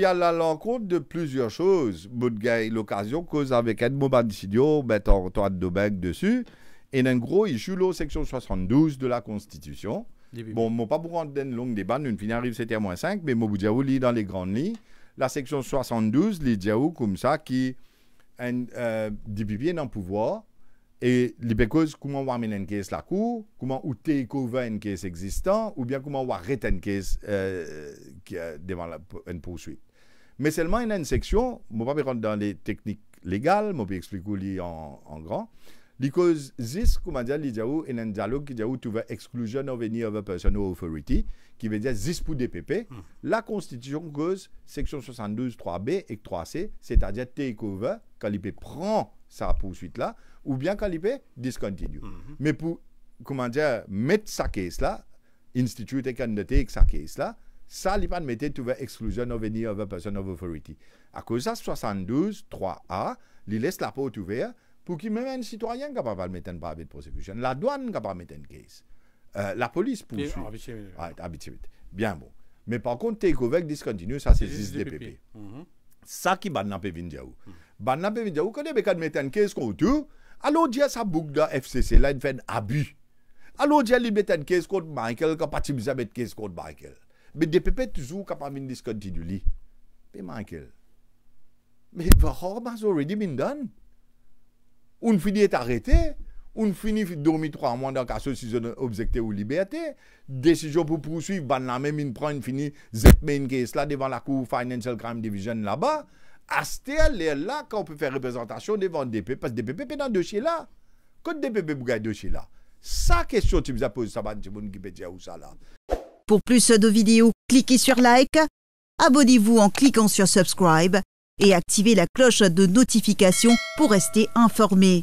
Il y a l'encontre de plusieurs choses. a l'occasion cause avec Edmo Bansidio, mettant de Domingue dessus. Et en gros, il joue la section 72 de la Constitution. Bon, vais pas pour rendre une longue débat, une fin arrive c'était à moins 5, mais mon vous lit dans les grandes lignes. La section 72, les diaou comme ça, qui un euh, DPP dans pouvoir. Et les causes, comment on mener une caisse la cour, comment on va mettre une caisse existante, ou bien comment on va arrêter une caisse euh, euh, devant une poursuite. Mais seulement, il y a une section, je ne vais pas rentrer dans les techniques légales, je vais expliquer en, en grand. comment dire, il y a un dialogue qui dit exclusion of any other person authority, qui veut dire zis pour DPP. Hmm. La Constitution cause section 72, 3B et 3C, c'est-à-dire take over quand il prend sa poursuite là, ou bien quand il discontinue. Hmm. Mais pour, comment dire, mettre sa case là, instituer et candidature avec sa case là, ça, il pas mettre exclusion de venir other personne of authority. À cause de 72, 3A, il laisse la porte ouverte pour qu'il même un citoyen capable de mettre un de prosecution, la douane capable de mettre un case, euh, la police poursuit. Ah, Bien bon. Mais par contre, takeover discontinue, ça c'est des PP. Mhm. Ça qui va dans Pevindiaou. Dans que quand il y a un case contre alors Dieu, ça boucle FCC, là, il fait un abus. Alors il y a un case contre Michael, quand pas de case contre Michael. Bè DPP toujou ka pa vin diskontidou li. Pi mankel. Mè vè hor bas o redi bin don. Un fini et arete. Un fini fite dormi 3 an mwanda an kaso si zon objekte ou liberte. Desijon pou pousuiv ban la men min pran finit zet main case la devan la kou Financial Crime Division la ba. A stè lè la ka ou pe fè reprezentasyon devan DPP. Pas DPP pe nan dè chè la. Kote DPP pou gè dè chè la. Sa kèsyon ti mè zè pose sa ban ti moun ki pe djè ou sa la. Pour plus de vidéos, cliquez sur like, abonnez-vous en cliquant sur subscribe et activez la cloche de notification pour rester informé.